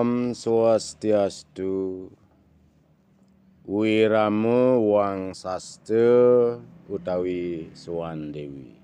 Om Swastiastu Wiramu Wang Saste Utawi Suwan Dewi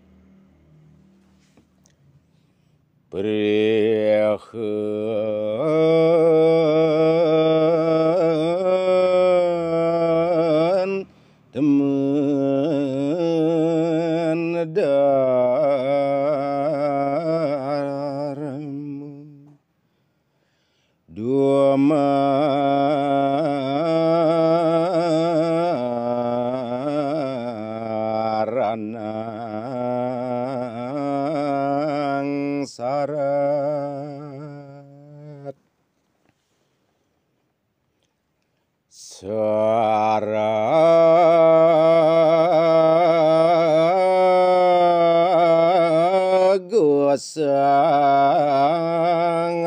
sang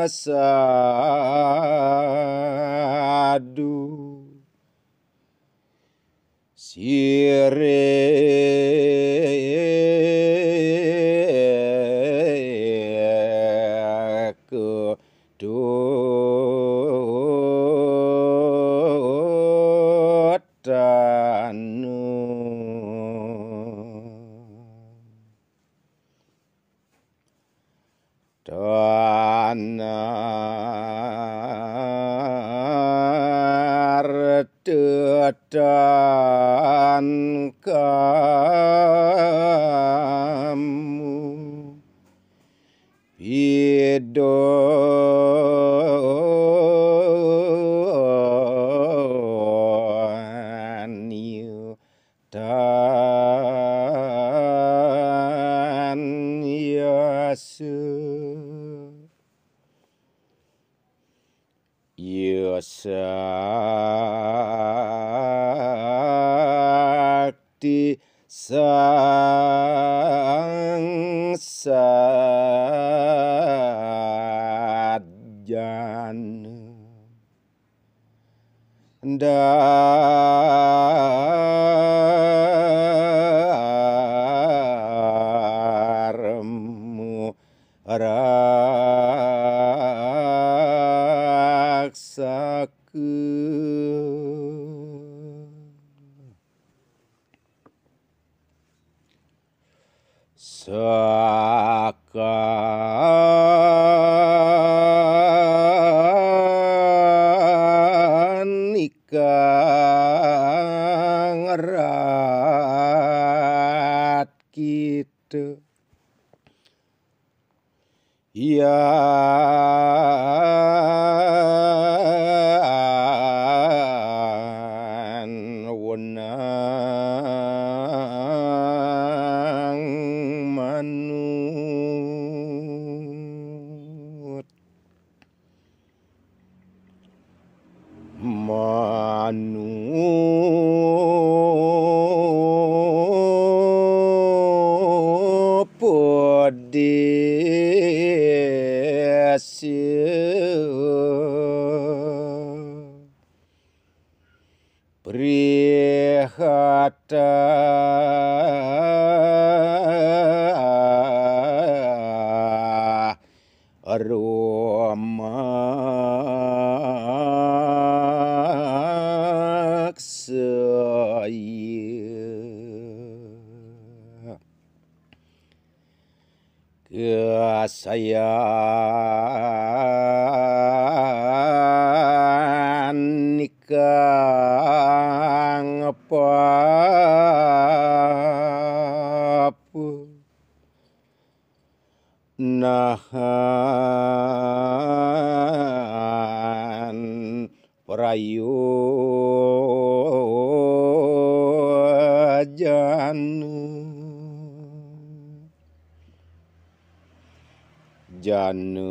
sadu sirih trượt tràn kamu Pidoni dan Yesus Yesus di sangsajan dan Saka nikang rat kita yeah. anu podi prihatan Asayan ikang apapu Nahan prayu janu জন্ম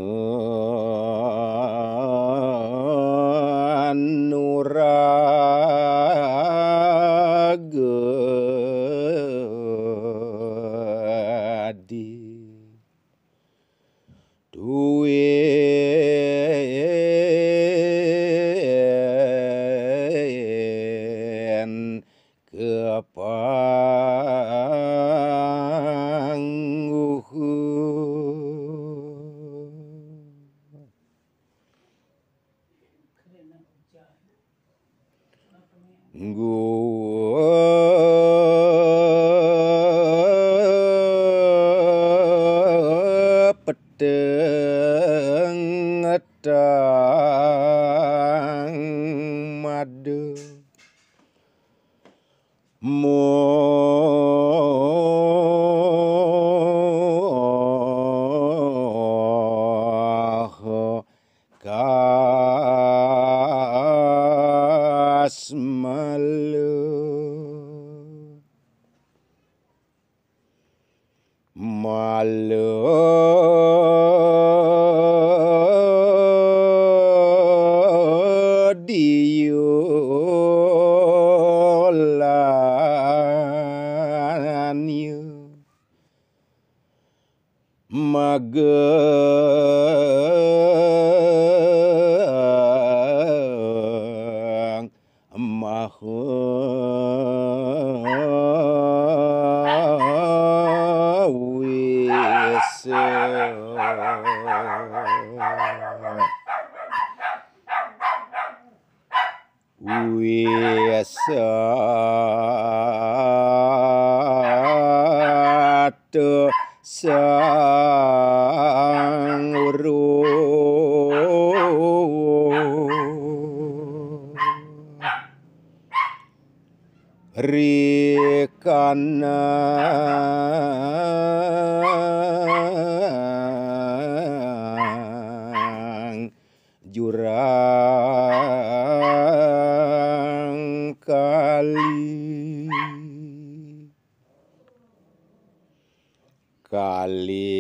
madu Hallo. Eh, Magang mahal. Wisatu sang uru Rikanan Valeu!